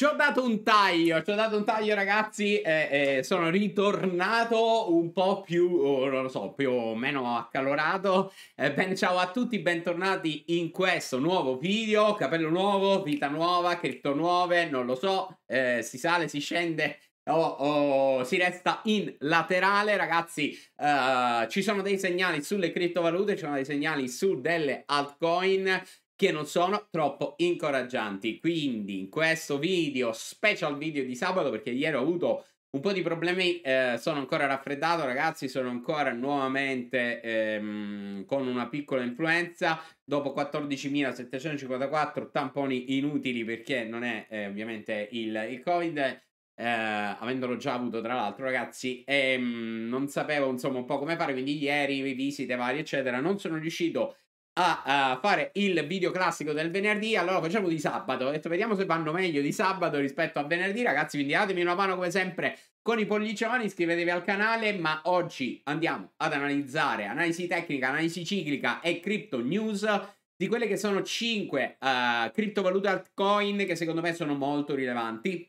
Ci ho dato un taglio, ci ho dato un taglio ragazzi, eh, eh, sono ritornato un po' più, non lo so, più o meno accalorato. Eh, ben ciao a tutti, bentornati in questo nuovo video, capello nuovo, vita nuova, cripto nuove, non lo so, eh, si sale, si scende, Oh, oh, si resta in laterale, ragazzi. Uh, ci sono dei segnali sulle criptovalute, ci sono dei segnali su delle altcoin che non sono troppo incoraggianti. Quindi in questo video, special video di sabato, perché ieri ho avuto un po' di problemi, eh, sono ancora raffreddato ragazzi, sono ancora nuovamente ehm, con una piccola influenza, dopo 14.754 tamponi inutili perché non è eh, ovviamente il, il covid, eh, avendolo già avuto tra l'altro ragazzi, ehm, non sapevo insomma un po' come fare, quindi ieri visite varie eccetera, non sono riuscito a a, a, fare il video classico del venerdì, allora facciamo di sabato. Ho detto vediamo se vanno meglio di sabato rispetto a venerdì, ragazzi, quindi datemi una mano come sempre con i pollicioni, iscrivetevi al canale, ma oggi andiamo ad analizzare analisi tecnica, analisi ciclica e crypto news di quelle che sono 5 uh, eh, criptovalute altcoin che secondo me sono molto rilevanti.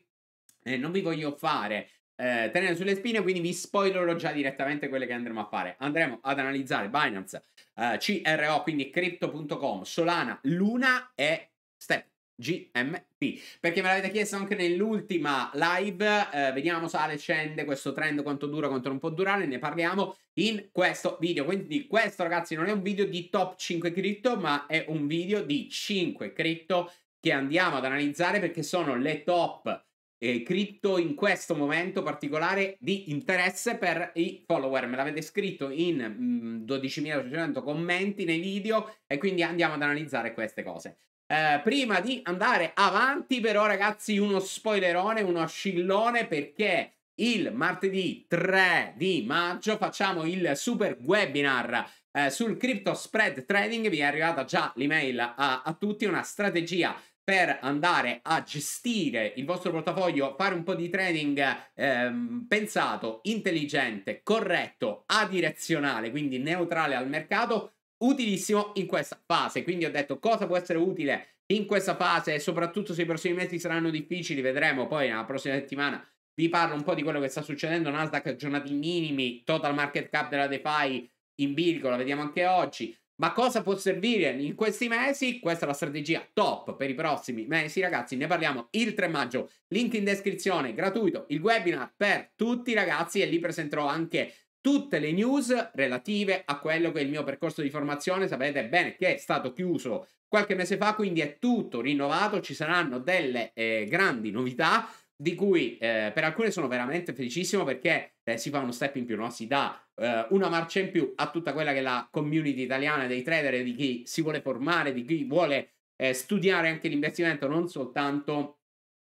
Eh, non vi voglio fare eh, tenere sulle spine, quindi vi spoilerò già direttamente quelle che andremo a fare. Andremo ad analizzare Binance, eh, CRO, quindi crypto.com, Solana, Luna e Step. GMP perché me l'avete chiesto anche nell'ultima live eh, vediamo sale scende questo trend quanto dura quanto non può durare ne parliamo in questo video quindi questo ragazzi non è un video di top 5 cripto ma è un video di 5 cripto che andiamo ad analizzare perché sono le top eh, cripto in questo momento particolare di interesse per i follower. Me l'avete scritto in 12.800 mm, commenti nei video e quindi andiamo ad analizzare queste cose. Eh, prima di andare avanti, però, ragazzi, uno spoilerone, uno scillone perché il martedì 3 di maggio facciamo il super webinar eh, sul crypto spread trading. Vi è arrivata già l'email a, a tutti, una strategia per andare a gestire il vostro portafoglio, fare un po' di trading ehm, pensato, intelligente, corretto, adirezionale, quindi neutrale al mercato, utilissimo in questa fase. Quindi ho detto cosa può essere utile in questa fase, soprattutto se i prossimi mesi saranno difficili, vedremo poi nella prossima settimana. Vi parlo un po' di quello che sta succedendo, Nasdaq giornati minimi, total market cap della DeFi in virgola, vediamo anche oggi. Ma cosa può servire in questi mesi? Questa è la strategia top per i prossimi mesi, ragazzi. Ne parliamo il 3 maggio. Link in descrizione, gratuito, il webinar per tutti, i ragazzi. E lì presenterò anche tutte le news relative a quello che è il mio percorso di formazione. Sapete bene che è stato chiuso qualche mese fa, quindi è tutto rinnovato. Ci saranno delle eh, grandi novità di cui eh, per alcune sono veramente felicissimo perché eh, si fa uno step in più, no? si dà eh, una marcia in più a tutta quella che è la community italiana dei trader, di chi si vuole formare, di chi vuole eh, studiare anche l'investimento, non soltanto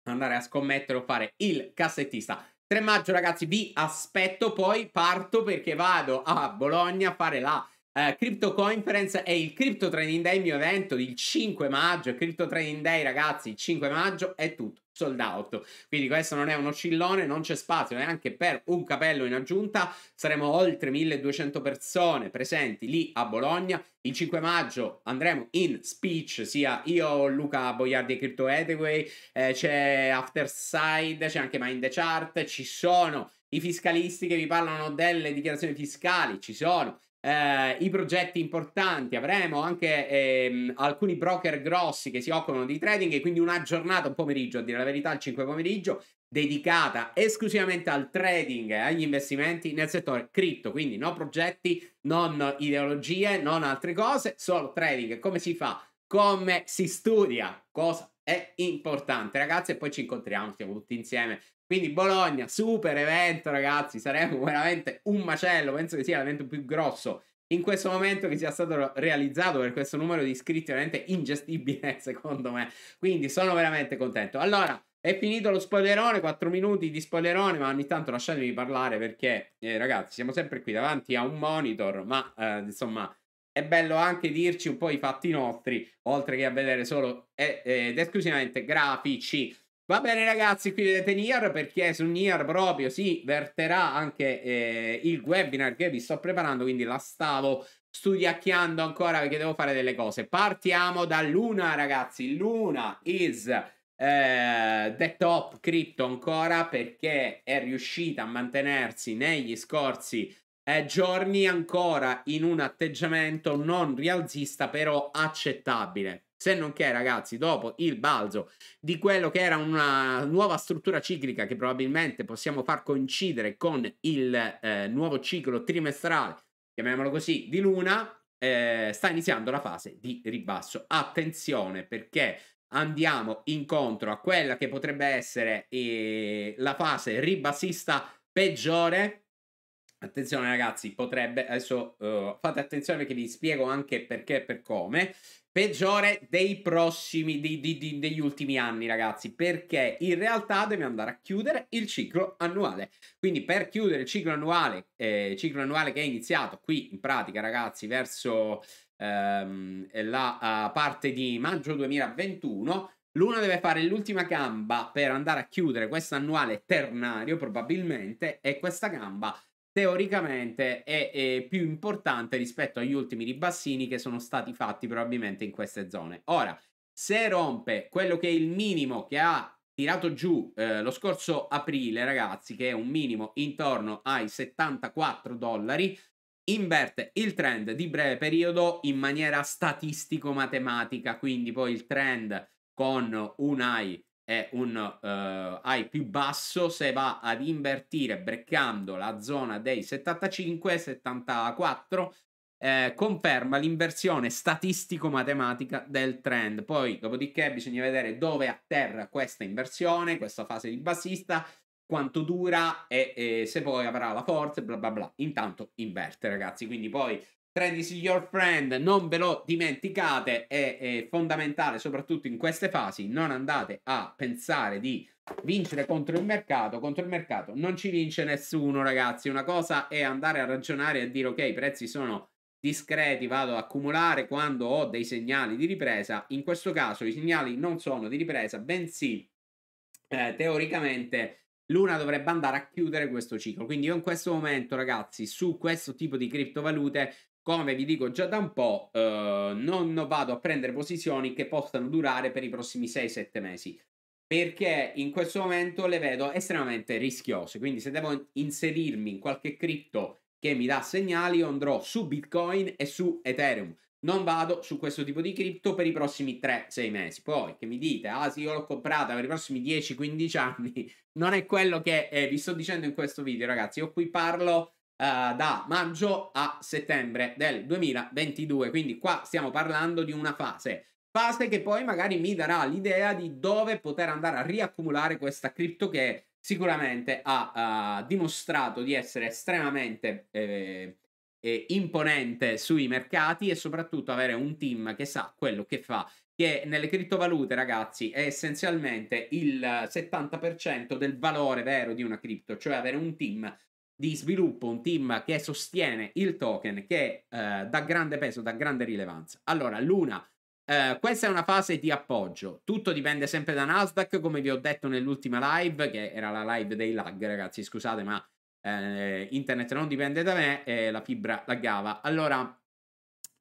andare a scommettere o fare il cassettista. 3 maggio ragazzi vi aspetto, poi parto perché vado a Bologna a fare la Uh, eh, Crypto Conference e il Crypto Trading Day, il mio evento il 5 maggio, Crypto Trading Day ragazzi, il 5 maggio è tutto sold out. Quindi questo non è uno scillone, non c'è spazio neanche per un capello in aggiunta. Saremo oltre 1200 persone presenti lì a Bologna. Il 5 maggio andremo in speech, sia io, Luca Boiardi e Crypto Hathaway, eh, c'è Afterside, c'è anche Mind the Chart, ci sono i fiscalisti che vi parlano delle dichiarazioni fiscali, ci sono eh, i progetti importanti, avremo anche ehm, alcuni broker grossi che si occupano di trading e quindi una giornata, un pomeriggio, a dire la verità, al 5 pomeriggio, dedicata esclusivamente al trading e agli investimenti nel settore cripto, quindi no progetti, non ideologie, non altre cose, solo trading, come si fa, come si studia, cosa è importante ragazzi e poi ci incontriamo, stiamo tutti insieme quindi Bologna, super evento ragazzi, saremo veramente un macello, penso che sia l'evento più grosso in questo momento che sia stato realizzato per questo numero di iscritti veramente ingestibile secondo me. Quindi sono veramente contento. Allora, è finito lo spoilerone, 4 minuti di spoilerone, ma ogni tanto lasciatemi parlare perché eh, ragazzi siamo sempre qui davanti a un monitor, ma eh, insomma è bello anche dirci un po' i fatti nostri, oltre che a vedere solo eh, ed esclusivamente grafici. Va bene ragazzi, qui vedete Nier perché su Nier proprio si verterà anche eh, il webinar che vi sto preparando, quindi la stavo studiacchiando ancora perché devo fare delle cose. Partiamo da Luna ragazzi, Luna is eh, the top crypto ancora perché è riuscita a mantenersi negli scorsi eh, giorni ancora in un atteggiamento non rialzista però accettabile. Se non che, ragazzi, dopo il balzo di quello che era una nuova struttura ciclica che probabilmente possiamo far coincidere con il eh, nuovo ciclo trimestrale, chiamiamolo così, di Luna, eh, sta iniziando la fase di ribasso. Attenzione perché andiamo incontro a quella che potrebbe essere eh, la fase ribassista peggiore. Attenzione ragazzi, potrebbe adesso eh, fate attenzione che vi spiego anche perché e per come peggiore dei prossimi, di, di, di, degli ultimi anni, ragazzi, perché in realtà deve andare a chiudere il ciclo annuale. Quindi per chiudere il ciclo annuale, eh, ciclo annuale che è iniziato qui in pratica, ragazzi, verso ehm, la uh, parte di maggio 2021. L'uno deve fare l'ultima gamba per andare a chiudere questo annuale ternario probabilmente e questa gamba teoricamente è, è, più importante rispetto agli ultimi ribassini che sono stati fatti probabilmente in queste zone. Ora, se rompe quello che è il minimo che ha tirato giù eh, lo scorso aprile, ragazzi, che è un minimo intorno ai 74 dollari, inverte il trend di breve periodo in maniera statistico-matematica, quindi poi il trend con un AI è un uh, più basso se va ad invertire breccando la zona dei 75 74 eh, conferma l'inversione statistico-matematica del trend. Poi, dopodiché, bisogna vedere dove atterra questa inversione, questa fase di bassista, quanto dura e, e se poi avrà la forza, bla bla bla. Intanto inverte, ragazzi. Quindi poi Credisi Your Friend, non ve lo dimenticate, è, è, fondamentale soprattutto in queste fasi, non andate a pensare di vincere contro il mercato, contro il mercato non ci vince nessuno ragazzi, una cosa è andare a ragionare e a dire ok i prezzi sono discreti, vado ad accumulare quando ho dei segnali di ripresa, in questo caso i segnali non sono di ripresa, bensì eh, teoricamente Luna dovrebbe andare a chiudere questo ciclo. Quindi io in questo momento, ragazzi, su questo tipo di criptovalute come vi dico già da un po', eh, non vado a prendere posizioni che possano durare per i prossimi 6-7 mesi. Perché in questo momento le vedo estremamente rischiose. Quindi, se devo inserirmi in qualche cripto che mi dà segnali, io andrò su Bitcoin e su Ethereum. Non vado su questo tipo di cripto per i prossimi 3-6 mesi. Poi che mi dite, ah sì, io l'ho comprata per i prossimi 10-15 anni, non è quello che eh, vi sto dicendo in questo video, ragazzi. Io qui parlo eh, da maggio a settembre del 2022. Quindi qua stiamo parlando di una fase. Fase che poi magari mi darà l'idea di dove poter andare a riaccumulare questa cripto che sicuramente ha uh, dimostrato di essere estremamente eh, eh, imponente sui mercati e soprattutto avere un team che sa quello che fa. Che nelle criptovalute, ragazzi, è essenzialmente il 70% del valore vero di una cripto, cioè avere un team di sviluppo, un team che sostiene il token che eh, dà grande peso, dà grande rilevanza. Allora, l'una, eh, questa è una fase di appoggio, tutto dipende sempre da Nasdaq, come vi ho detto nell'ultima live, che era la live dei lag, ragazzi, scusate, ma eh, internet non dipende da me, la fibra laggava. Allora,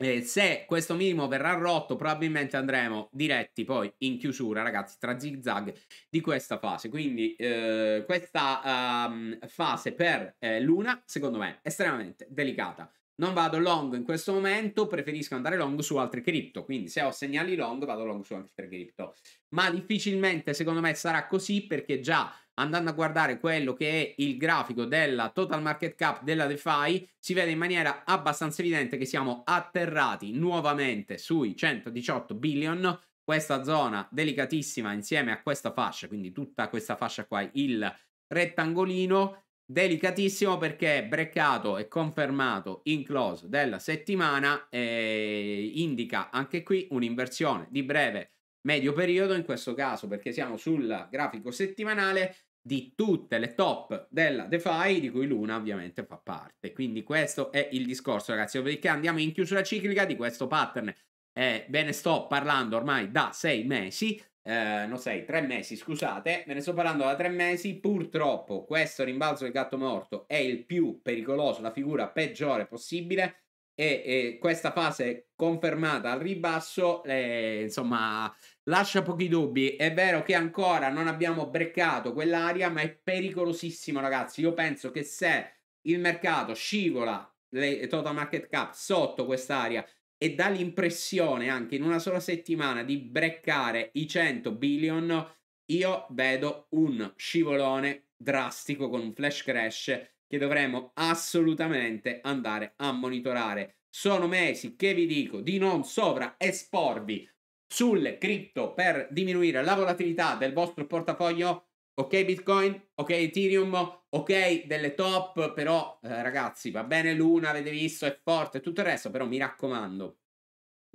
eh, se questo minimo verrà rotto, probabilmente andremo diretti poi in chiusura, ragazzi, tra zigzag di questa fase. Quindi eh, questa um, fase per eh, Luna, secondo me, è estremamente delicata. Non vado long in questo momento, preferisco andare long su altri cripto. Quindi se ho segnali long, vado long su altri cripto. Ma difficilmente, secondo me, sarà così perché già andando a guardare quello che è il grafico della total market cap della DeFi, si vede in maniera abbastanza evidente che siamo atterrati nuovamente sui 118 billion. Questa zona delicatissima insieme a questa fascia, quindi tutta questa fascia qua, il rettangolino, delicatissimo perché breccato e confermato in close della settimana eh, indica anche qui un'inversione di breve medio periodo in questo caso perché siamo sul grafico settimanale di tutte le top della DeFi, di cui l'una ovviamente fa parte. Quindi questo è il discorso, ragazzi, perché andiamo in chiusura ciclica di questo pattern. Eh, ve ne sto parlando ormai da sei mesi, eh, non sei, tre mesi, scusate, ve ne sto parlando da tre mesi. Purtroppo questo rimbalzo del gatto morto è il più pericoloso, la figura peggiore possibile e, e questa fase confermata al ribasso, eh, insomma, lascia pochi dubbi. È vero che ancora non abbiamo breccato quell'area, ma è pericolosissimo, ragazzi. Io penso che se il mercato scivola le total market cap sotto quest'area e dà l'impressione anche in una sola settimana di breccare i 100 billion, io vedo un scivolone drastico con un flash crash che dovremmo assolutamente andare a monitorare. Sono mesi che vi dico di non sovraesporvi sulle cripto per diminuire la volatilità del vostro portafoglio. Ok Bitcoin, ok Ethereum, ok delle top, però eh, ragazzi va bene l'una, avete visto, è forte e tutto il resto, però mi raccomando,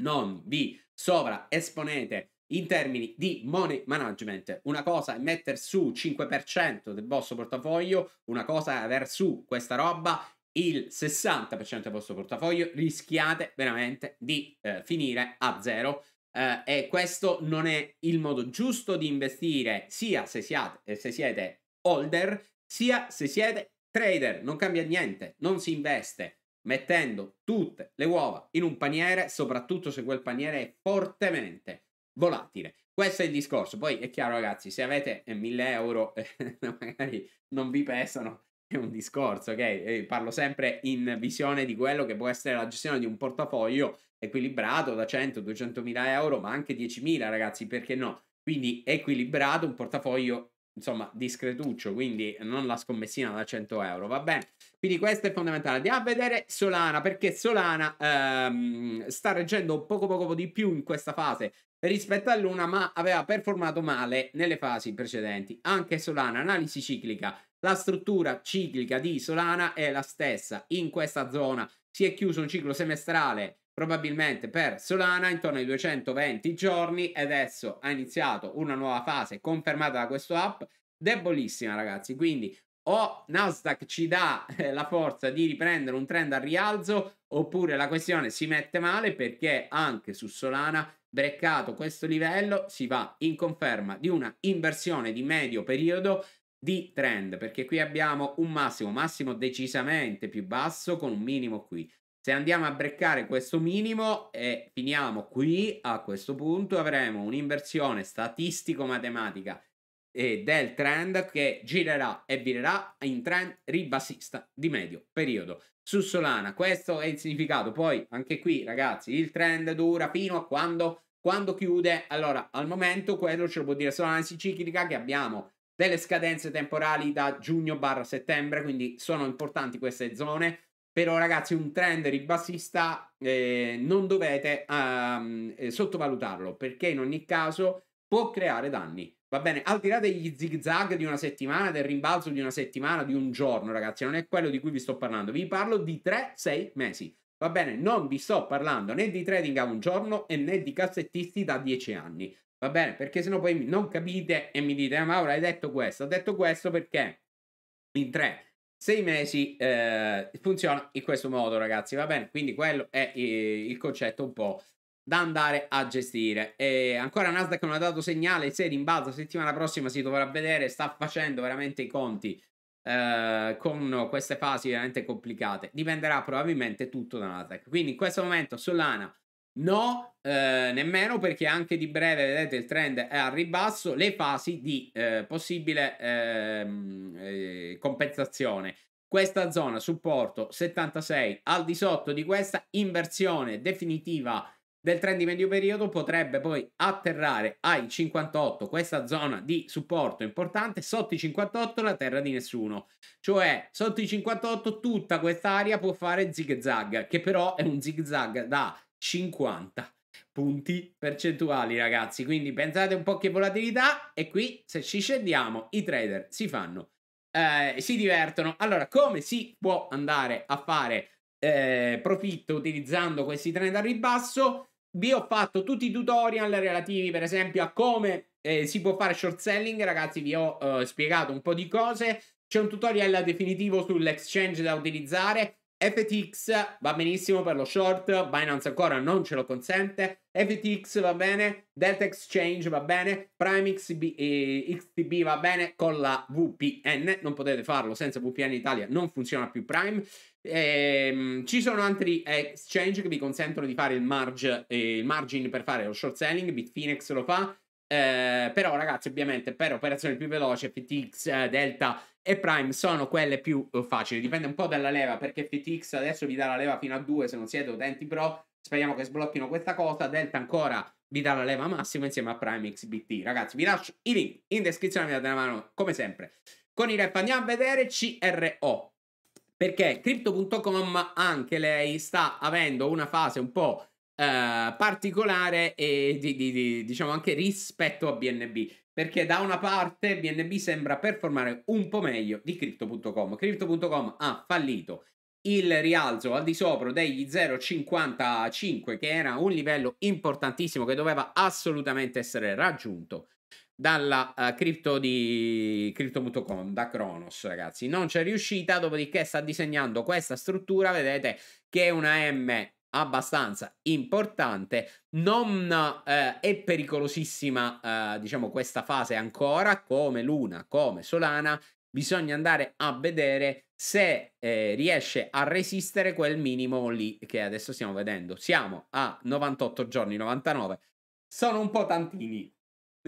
non vi sovraesponete in termini di money management. Una cosa è mettere su 5% del vostro portafoglio, una cosa è aver su questa roba il 60% del vostro portafoglio, rischiate veramente di eh, finire a zero. Eh, e questo non è il modo giusto di investire, sia se siate, eh, se siete holder, sia se siete trader. Non cambia niente, non si investe mettendo tutte le uova in un paniere, soprattutto se quel paniere è fortemente volatile. Questo è il discorso. Poi è chiaro, ragazzi, se avete 1000 eh, euro, eh, magari non vi pesano. È un discorso, ok? Eh, parlo sempre in visione di quello che può essere la gestione di un portafoglio equilibrato da 100-200 mila euro, ma anche 10 mila, ragazzi, perché no? Quindi equilibrato, un portafoglio insomma discretuccio, quindi non la scommessina da 100 euro, va bene? Quindi questo è fondamentale. Andiamo a vedere Solana, perché Solana ehm, sta reggendo poco poco di più in questa fase rispetto a Luna, ma aveva performato male nelle fasi precedenti. Anche Solana, analisi ciclica. La struttura ciclica di Solana è la stessa in questa zona. Si è chiuso un ciclo semestrale probabilmente per Solana intorno ai 220 giorni e adesso ha iniziato una nuova fase confermata da questo app debolissima ragazzi quindi o Nasdaq ci dà eh, la forza di riprendere un trend al rialzo oppure la questione si mette male perché anche su Solana breccato questo livello si va in conferma di una inversione di medio periodo di trend perché qui abbiamo un massimo massimo decisamente più basso con un minimo qui se andiamo a breccare questo minimo e finiamo qui a questo punto avremo un'inversione statistico-matematica eh, del trend che girerà e virerà in trend ribassista di medio periodo su Solana. Questo è il significato. Poi anche qui, ragazzi, il trend dura fino a quando quando chiude? Allora, al momento quello ce lo può dire solo l'analisi ciclica che abbiamo delle scadenze temporali da giugno barra settembre, quindi sono importanti queste zone. Però ragazzi, un trend ribassista eh, non dovete ehm, eh, sottovalutarlo perché in ogni caso può creare danni. Va bene, al di là degli zigzag di una settimana, del rimbalzo di una settimana, di un giorno, ragazzi, non è quello di cui vi sto parlando. Vi parlo di 3-6 mesi. Va bene, non vi sto parlando né di trading a un giorno e né di cassettisti da dieci anni. Va bene, perché sennò poi non capite e mi dite, ah, ma ora hai detto questo, ho detto questo perché in tre, sei mesi eh, funziona in questo modo ragazzi, va bene? Quindi quello è eh, il concetto un po' da andare a gestire. E ancora Nasdaq non ha dato segnale, se rimbalza settimana prossima si dovrà vedere, sta facendo veramente i conti eh, con queste fasi veramente complicate. Dipenderà probabilmente tutto dalla tech. Quindi in questo momento Solana no, eh, nemmeno perché anche di breve, vedete, il trend è al ribasso, le fasi di eh, possibile ehm, eh, compensazione. Questa zona supporto 76 al di sotto di questa inversione definitiva del trend di medio periodo potrebbe poi atterrare ai 58, questa zona di supporto importante, sotto i 58 la terra di nessuno, cioè sotto i 58 tutta quest'area può fare zig zag, che però è un zig zag da 50 punti percentuali ragazzi, quindi pensate un po' che volatilità e qui se ci scendiamo i trader si fanno, eh, si divertono. Allora come si può andare a fare eh, profitto utilizzando questi trend a ribasso? vi ho fatto tutti i tutorial relativi, per esempio, a come eh, si può fare short selling. Ragazzi, vi ho eh, spiegato un po' di cose. C'è un tutorial definitivo sull'exchange da utilizzare. FTX va benissimo per lo short, Binance ancora non ce lo consente. FTX va bene, Delta Exchange va bene, Prime XB, eh, XTB va bene con la VPN. Non potete farlo senza VPN Italia, non funziona più Prime. Ehm, ci sono altri exchange che vi consentono di fare il marge, eh, il margin per fare lo short selling, Bitfinex lo fa, eh, però ragazzi ovviamente per operazioni più veloci FTX, eh, Delta e Prime sono quelle più eh, facili, dipende un po' dalla leva perché FTX adesso vi dà la leva fino a 2 se non siete utenti pro, speriamo che sblocchino questa cosa, Delta ancora vi dà la leva massima insieme a Prime XBT, ragazzi vi lascio i link in descrizione, mi date una mano come sempre. Con i rap andiamo a vedere CRO, perché Crypto.com anche lei sta avendo una fase un po' eh, particolare e di, di, di, diciamo anche rispetto a BNB perché da una parte BNB sembra performare un po' meglio di Crypto.com. Crypto.com ha fallito il rialzo al di sopra degli 0,55 che era un livello importantissimo che doveva assolutamente essere raggiunto dalla uh, cripto di CryptoMutocom da Kronos ragazzi non c'è riuscita dopodiché sta disegnando questa struttura vedete che è una M abbastanza importante non eh, è pericolosissima eh, diciamo questa fase ancora come Luna come Solana bisogna andare a vedere se eh, riesce a resistere quel minimo lì che adesso stiamo vedendo siamo a 98 giorni 99 sono un po' tantini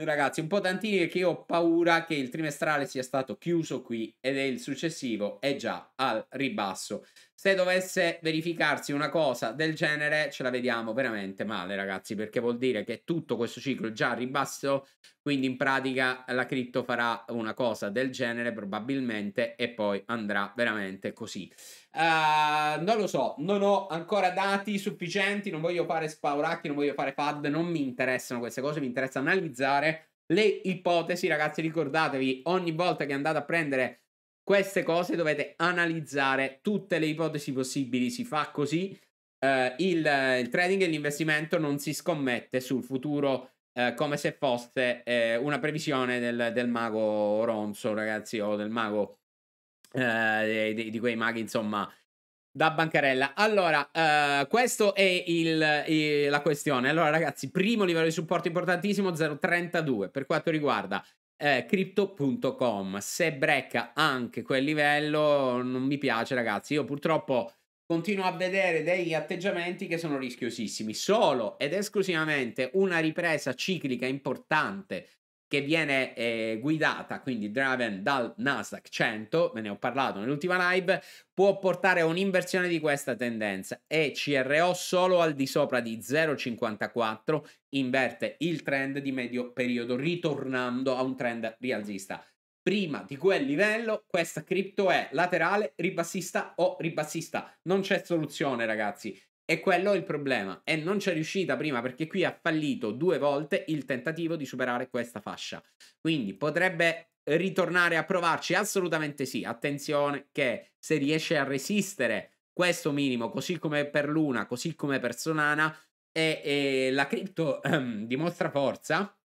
ragazzi, un po' tantini perché io ho paura che il trimestrale sia stato chiuso qui ed è il successivo è già al ribasso. Se dovesse verificarsi una cosa del genere, ce la vediamo veramente male, ragazzi, perché vuol dire che tutto questo ciclo è già a ribasso, quindi in pratica la cripto farà una cosa del genere probabilmente e poi andrà veramente così. Uh, non lo so, non ho ancora dati sufficienti, non voglio fare spauracchi, non voglio fare FAD, non mi interessano queste cose, mi interessa analizzare le ipotesi, ragazzi, ricordatevi, ogni volta che andate a prendere queste cose dovete analizzare tutte le ipotesi possibili, si fa così. Eh, il, il, trading e l'investimento non si scommette sul futuro eh, come se fosse eh, una previsione del, del, mago Ronzo, ragazzi, o del mago eh, di, di, quei maghi, insomma, da bancarella. Allora, uh, questo è il, il, la questione. Allora, ragazzi, primo livello di supporto importantissimo 0,32 per quanto riguarda eh, crypto.com. Se brecca anche quel livello, non mi piace, ragazzi. Io purtroppo continuo a vedere degli atteggiamenti che sono rischiosissimi. Solo ed esclusivamente una ripresa ciclica importante che viene eh, guidata, quindi driven dal Nasdaq 100, ve ne ho parlato nell'ultima live, può portare a un'inversione di questa tendenza e CRO solo al di sopra di 0,54 inverte il trend di medio periodo ritornando a un trend rialzista. Prima di quel livello questa cripto è laterale, ribassista o ribassista, non c'è soluzione ragazzi. E quello è il problema. E non c'è riuscita prima perché qui ha fallito due volte il tentativo di superare questa fascia. Quindi potrebbe ritornare a provarci? Assolutamente sì. Attenzione che se riesce a resistere questo minimo, così come per Luna, così come per Sonana, e, e la cripto ehm, dimostra forza,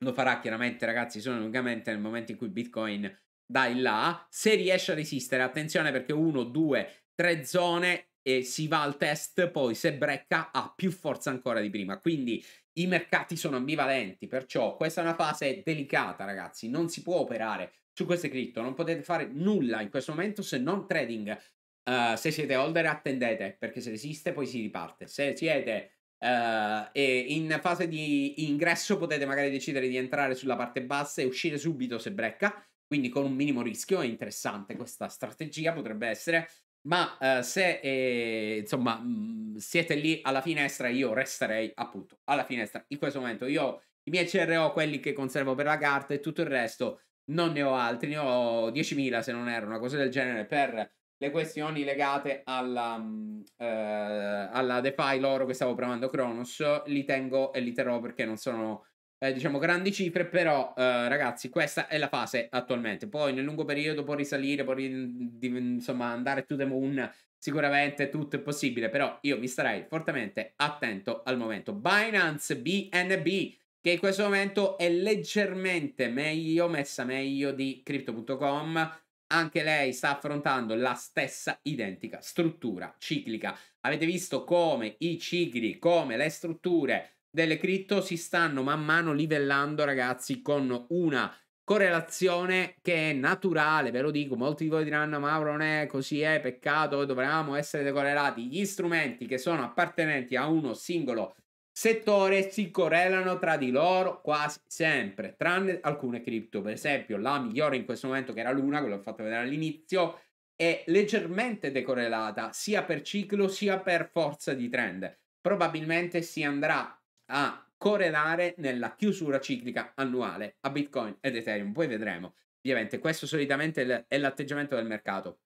lo farà chiaramente ragazzi sono lungamente nel momento in cui Bitcoin dà in là, se riesce a resistere, attenzione perché 1, 2, 3 zone e si va al test, poi se brecca ha più forza ancora di prima. Quindi i mercati sono ambivalenti, perciò questa è una fase delicata, ragazzi. Non si può operare su queste cripto, non potete fare nulla in questo momento se non trading. Uh, se siete holder attendete, perché se resiste poi si riparte. Se siete Uh, e in fase di ingresso potete magari decidere di entrare sulla parte bassa e uscire subito se brecca, quindi con un minimo rischio, è interessante questa strategia, potrebbe essere, ma eh, se eh, insomma mh, mm, siete lì alla finestra, io resterei appunto alla finestra. In questo momento io i miei CRO, quelli che conservo per la carta e tutto il resto, non ne ho altri, ne ho 10.000 se non era una cosa del genere per le questioni legate alla, mh, mm, eh, alla DeFi loro che stavo provando Cronos. Li tengo e li terrò perché non sono eh, diciamo grandi cifre, però eh, ragazzi questa è la fase attualmente, poi nel lungo periodo può risalire, può ri- insomma andare to the moon, sicuramente tutto è possibile, però io mi starei fortemente attento al momento. Binance BNB che in questo momento è leggermente meglio, messa meglio di crypto.com. Anche lei sta affrontando la stessa identica struttura ciclica. Avete visto come i cicli, come le strutture delle cripto si stanno man mano livellando, ragazzi, con una correlazione che è naturale, ve lo dico, molti di voi diranno Mauro non è così, è eh, peccato, eh, dovremmo essere decorrelati. Gli strumenti che sono appartenenti a uno singolo settore si correlano tra di loro quasi sempre, tranne alcune cripto, per esempio la migliore in questo momento che era l'una, che l'ho fatto vedere all'inizio, è leggermente decorrelata sia per ciclo sia per forza di trend. Probabilmente si andrà a correlare nella chiusura ciclica annuale a Bitcoin ed Ethereum. Poi vedremo. Ovviamente questo solitamente è l'atteggiamento del mercato.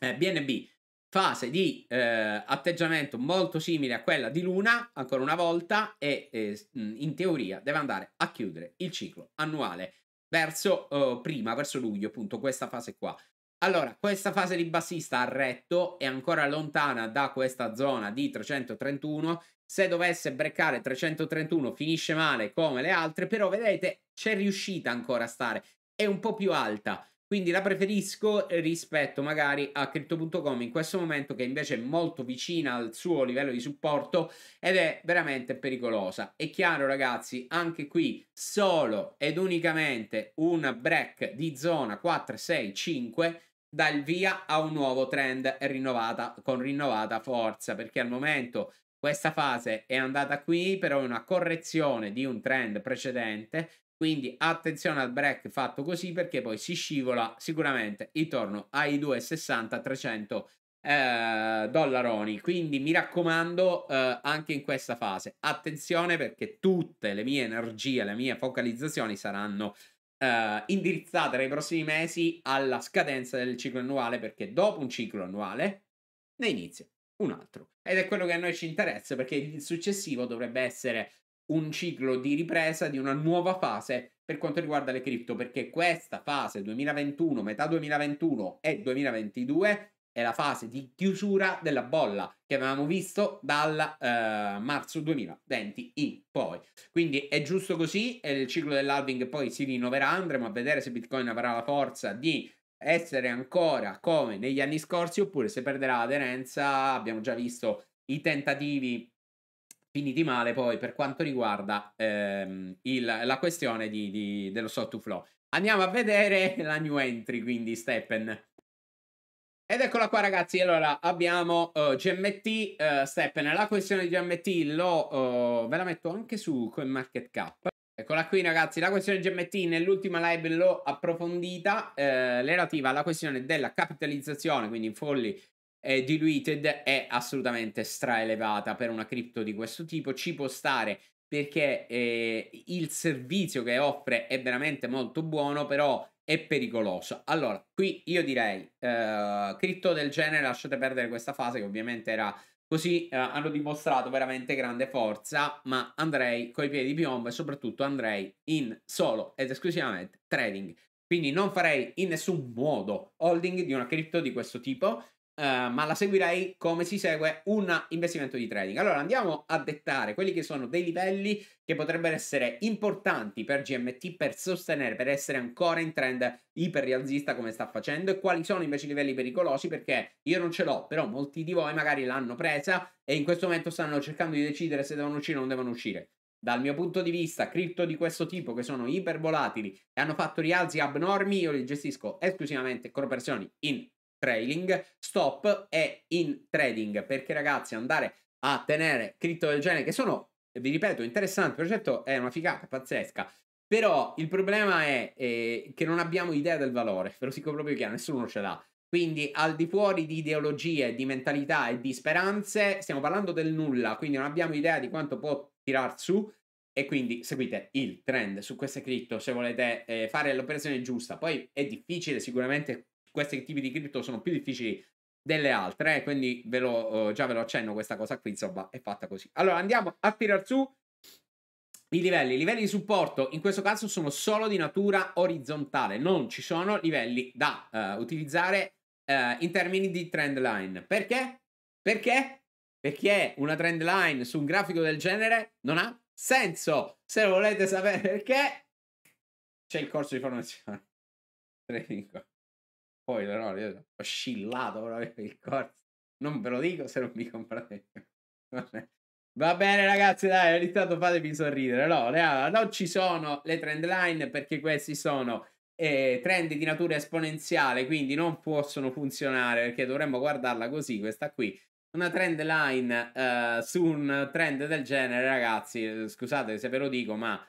Eh, BNB, fase di eh, atteggiamento molto simile a quella di Luna, ancora una volta, e eh, in teoria deve andare a chiudere il ciclo annuale verso oh, prima, verso luglio, appunto questa fase qua. Allora, questa fase di bassista ha retto è ancora lontana da questa zona di 331. Se dovesse breccare 331 finisce male come le altre, però vedete c'è riuscita ancora a stare. È un po' più alta, quindi la preferisco eh, rispetto magari a Crypto.com in questo momento che invece è molto vicina al suo livello di supporto ed è veramente pericolosa. È chiaro ragazzi, anche qui solo ed unicamente un break di zona 465 dà il via a un nuovo trend rinnovata, con rinnovata forza, perché al momento questa fase è andata qui, però è una correzione di un trend precedente, quindi attenzione al break fatto così perché poi si scivola sicuramente intorno ai 2,60-300 eh, dollaroni. Quindi mi raccomando eh, anche in questa fase, attenzione perché tutte le mie energie, le mie focalizzazioni saranno eh, indirizzata nei prossimi mesi alla scadenza del ciclo annuale, perché dopo un ciclo annuale ne inizia un altro. Ed è quello che a noi ci interessa, perché il successivo dovrebbe essere un ciclo di ripresa di una nuova fase per quanto riguarda le cripto, perché questa fase 2021, metà 2021 e 2022 è la fase di chiusura della bolla che avevamo visto dal eh, marzo 2020 in poi. Quindi è giusto così, è il ciclo dell'halving poi si rinnoverà, andremo a vedere se Bitcoin avrà la forza di essere ancora come negli anni scorsi oppure se perderà aderenza, abbiamo già visto i tentativi finiti male poi per quanto riguarda ehm, il, la questione di, di, dello sottoflow. Andiamo a vedere la new entry, quindi Steppen. Ed eccola qua ragazzi, allora abbiamo uh, eh, GMT uh, eh, Steppen, la questione di GMT lo, uh, eh, ve la metto anche su CoinMarketCap. Eccola qui ragazzi, la questione di GMT nell'ultima live l'ho approfondita, eh, relativa alla questione della capitalizzazione, quindi in folli eh, diluted, è assolutamente straelevata per una cripto di questo tipo, ci può stare perché eh, il servizio che offre è veramente molto buono, però è pericoloso. Allora, qui io direi, eh, cripto del genere, lasciate perdere questa fase che ovviamente era così, eh, hanno dimostrato veramente grande forza, ma andrei coi piedi di piombo e soprattutto andrei in solo ed esclusivamente trading. Quindi non farei in nessun modo holding di una cripto di questo tipo, eh, ma la seguirei come si segue un investimento di trading. Allora andiamo a dettare quelli che sono dei livelli che potrebbero essere importanti per GMT per sostenere, per essere ancora in trend iperrealzista come sta facendo e quali sono invece i livelli pericolosi perché io non ce l'ho, però molti di voi magari l'hanno presa e in questo momento stanno cercando di decidere se devono uscire o non devono uscire. Dal mio punto di vista, cripto di questo tipo che sono ipervolatili e hanno fatto rialzi abnormi, io li gestisco esclusivamente con operazioni in trailing, stop e in trading, perché ragazzi andare a tenere cripto del genere, che sono, vi ripeto, interessanti, il progetto è una figata, pazzesca, però il problema è eh, che non abbiamo idea del valore, ve lo dico proprio chiaro, nessuno ce l'ha. Quindi al di fuori di ideologie, di mentalità e di speranze, stiamo parlando del nulla, quindi non abbiamo idea di quanto può tirar su e quindi seguite il trend su queste cripto se volete eh, fare l'operazione giusta. Poi è difficile sicuramente questi tipi di cripto sono più difficili delle altre, eh? quindi ve lo, eh, già ve lo accenno questa cosa qui, insomma, è fatta così. Allora andiamo a tirar su i livelli. I livelli di supporto in questo caso sono solo di natura orizzontale, non ci sono livelli da eh, utilizzare eh, in termini di trend line. Perché? Perché? Perché una trend line su un grafico del genere non ha senso. Se volete sapere perché, c'è il corso di formazione. 3, 5 spoiler, no? Io ho scillato proprio il corso. Non ve lo dico se non mi comprate. Va bene ragazzi, dai, ogni tanto fatemi sorridere. No, ah, non ci sono le trend line perché questi sono eh, trend di natura esponenziale, quindi non possono funzionare perché dovremmo guardarla così, questa qui. Una trend line eh, su un trend del genere, ragazzi, scusate se ve lo dico, ma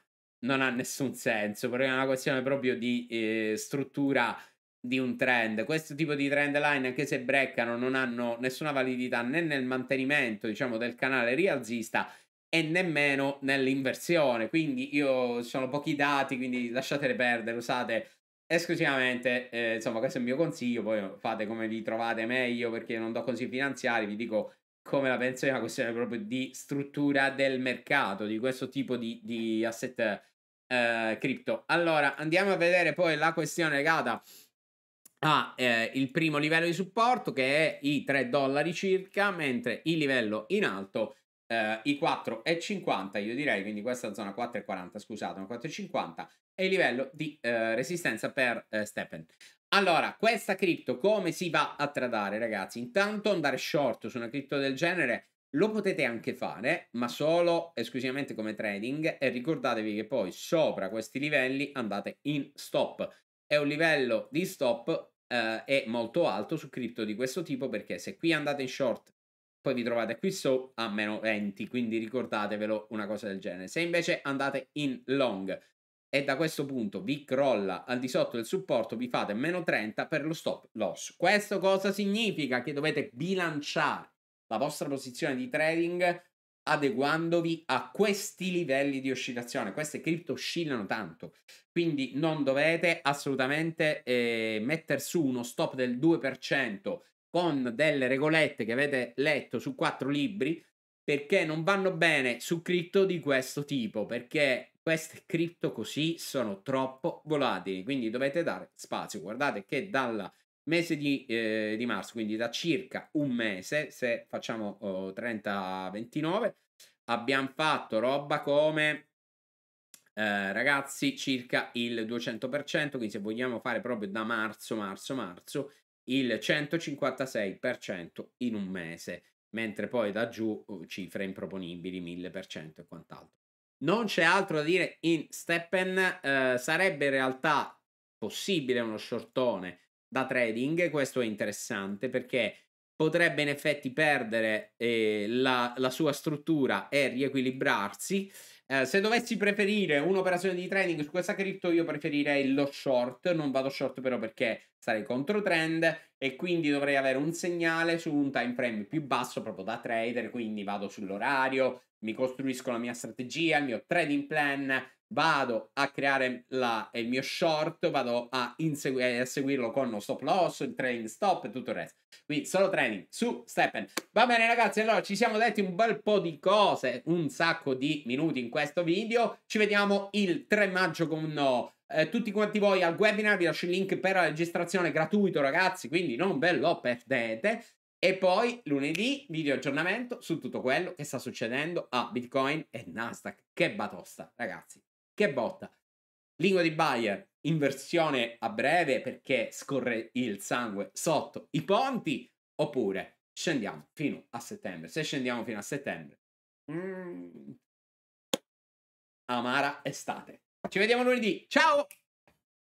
non ha nessun senso, perché è una questione proprio di eh, struttura di un trend. Questo tipo di trend line, anche se breccano, non hanno nessuna validità né nel mantenimento, diciamo, del canale rialzista e nemmeno nell'inversione. Quindi io sono pochi dati, quindi lasciatele perdere, usate esclusivamente, eh, insomma, questo è il mio consiglio, poi fate come vi trovate meglio perché non do consigli finanziari, vi dico come la penso è una questione proprio di struttura del mercato, di questo tipo di, di asset eh, cripto. Allora, andiamo a vedere poi la questione legata ha eh, il primo livello di supporto che è i 3 dollari circa, mentre il livello in alto eh, i 4,50 io direi, quindi questa zona 4,40 scusate, 4,50 è il livello di eh, resistenza per eh, steppen. Allora, questa cripto come si va a tradare ragazzi? Intanto andare short su una cripto del genere lo potete anche fare, ma solo esclusivamente come trading e ricordatevi che poi sopra questi livelli andate in stop è un livello di stop eh, è molto alto su cripto di questo tipo perché se qui andate in short poi vi trovate qui su a meno 20 quindi ricordatevelo una cosa del genere se invece andate in long e da questo punto vi crolla al di sotto del supporto vi fate meno 30 per lo stop loss questo cosa significa che dovete bilanciare la vostra posizione di trading adeguandovi a questi livelli di oscillazione. Queste cripto oscillano tanto, quindi non dovete assolutamente eh, mettere su uno stop del 2% con delle regolette che avete letto su quattro libri perché non vanno bene su cripto di questo tipo, perché queste cripto così sono troppo volatili, quindi dovete dare spazio. Guardate che dalla mese di, eh, di, marzo, quindi da circa un mese, se facciamo oh, 30-29, abbiamo fatto roba come, eh, ragazzi, circa il 200%, quindi se vogliamo fare proprio da marzo, marzo, marzo, il 156% in un mese, mentre poi da giù oh, cifre improponibili, 1000% e quant'altro. Non c'è altro da dire in Steppen, eh, sarebbe in realtà possibile uno shortone da trading, questo è interessante perché potrebbe in effetti perdere eh, la, la, sua struttura e riequilibrarsi. Eh, se dovessi preferire un'operazione di trading su questa cripto, io preferirei lo short. Non vado short però perché sarei contro trend e quindi dovrei avere un segnale su un time frame più basso proprio da trader. Quindi vado sull'orario, mi costruisco la mia strategia, il mio trading plan, vado a creare la, il mio short, vado a, insegu- eh, a seguirlo con lo stop loss, il trailing stop e tutto il resto. Quindi solo training su Steppen. Va bene ragazzi, allora ci siamo detti un bel po' di cose, un sacco di minuti in questo video. Ci vediamo il 3 maggio con eh, tutti quanti voi al webinar, vi lascio il link per la registrazione gratuito ragazzi, quindi non ve lo perdete. E poi lunedì video aggiornamento su tutto quello che sta succedendo a Bitcoin e Nasdaq. Che batosta, ragazzi che botta. Lingua di Bayer in versione a breve perché scorre il sangue sotto i ponti, oppure scendiamo fino a settembre. Se scendiamo fino a settembre, mm, amara estate. Ci vediamo lunedì. Ciao!